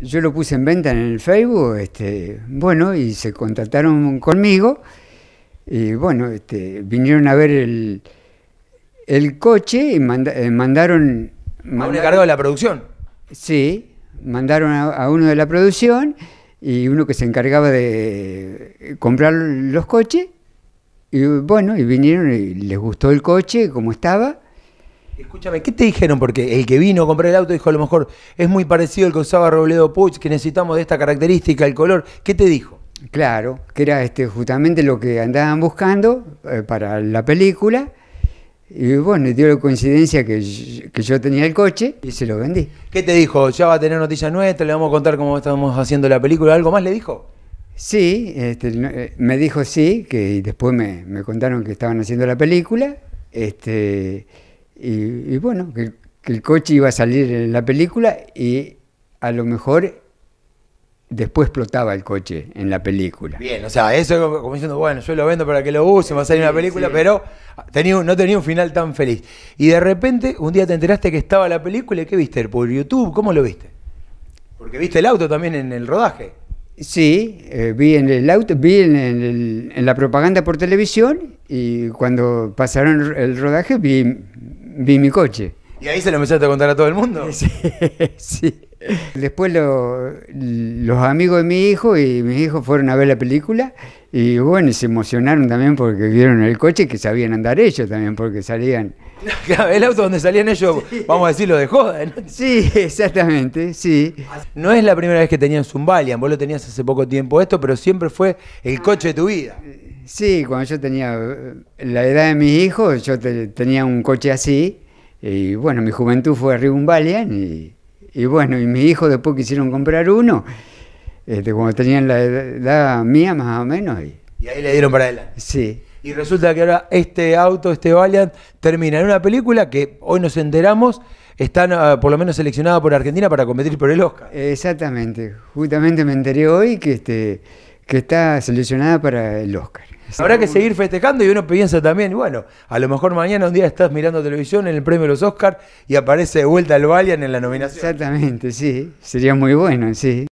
Yo lo puse en venta en el Facebook, este, bueno, y se contactaron conmigo. Y bueno, este, vinieron a ver el, el coche y eh, mandaron, ¿A uno encargado de la producción? Sí, mandaron a, a, uno de la producción y uno que se encargaba de eh, comprar los coches. Y bueno, y vinieron y les gustó el coche, como estaba. Escúchame, ¿qué te dijeron? Porque el que vino a comprar el auto dijo a lo mejor es muy parecido al que usaba Robledo Puig, que necesitamos de esta característica, el color. ¿Qué te dijo? Claro, que era este, justamente lo que andaban buscando eh, para la película. Y bueno, dio la coincidencia que yo, tenía el coche y se lo vendí. ¿Qué te dijo? Ya va a tener noticias nuestras, le vamos a contar cómo estamos haciendo la película. ¿Algo más le dijo? Sí, este, eh, me dijo sí, que después me, me contaron que estaban haciendo la película. Este, y, bueno, que, el coche iba a salir en la película y a lo mejor después explotaba el coche en la película. Bien, o sea, eso como diciendo, bueno, yo lo vendo para que lo use, va a salir en una película, pero tenía, no tenía un final tan feliz. Y de repente un día te enteraste que estaba la película y ¿qué viste? ¿Por YouTube? ¿Cómo lo viste? Porque viste el auto también en el rodaje. Sí, eh, vi en el auto, vi en, la propaganda por televisión y cuando pasaron el rodaje vi, vi mi coche. Y ahí se lo empezaste a contar a todo el mundo. Sí, Después los amigos de mi hijo y mis hijos fueron a ver la película y bueno, se emocionaron también porque vieron el coche que sabían andar ellos también porque salían. El auto donde salían ellos, vamos a decirlo de joda. ¿no? Sí, exactamente, sí. No es la primera vez que tenías un Valiant, vos lo tenías hace poco tiempo esto, pero siempre fue el coche de tu vida. Sí, cuando yo tenía eh, la edad de mis hijos, yo tenía un coche así, y bueno, mi juventud fue arriba un y, bueno, y mis hijos después quisieron comprar uno, este, cuando tenían la edad, mía más o menos. Y, ahí le dieron para él. Sí. Y resulta que ahora este auto, este Valiant, termina en una película que hoy nos enteramos está ah, por lo menos seleccionada por Argentina para competir por el Oscar. Exactamente, justamente me enteré hoy que, este, que está seleccionada para el Oscar. Habrá que seguir festejando y uno piensa también, bueno, a lo mejor mañana un día estás mirando televisión en el premio de los Oscars y aparece de vuelta el Valian en la nominación. Exactamente, sí. Sería muy bueno, sí.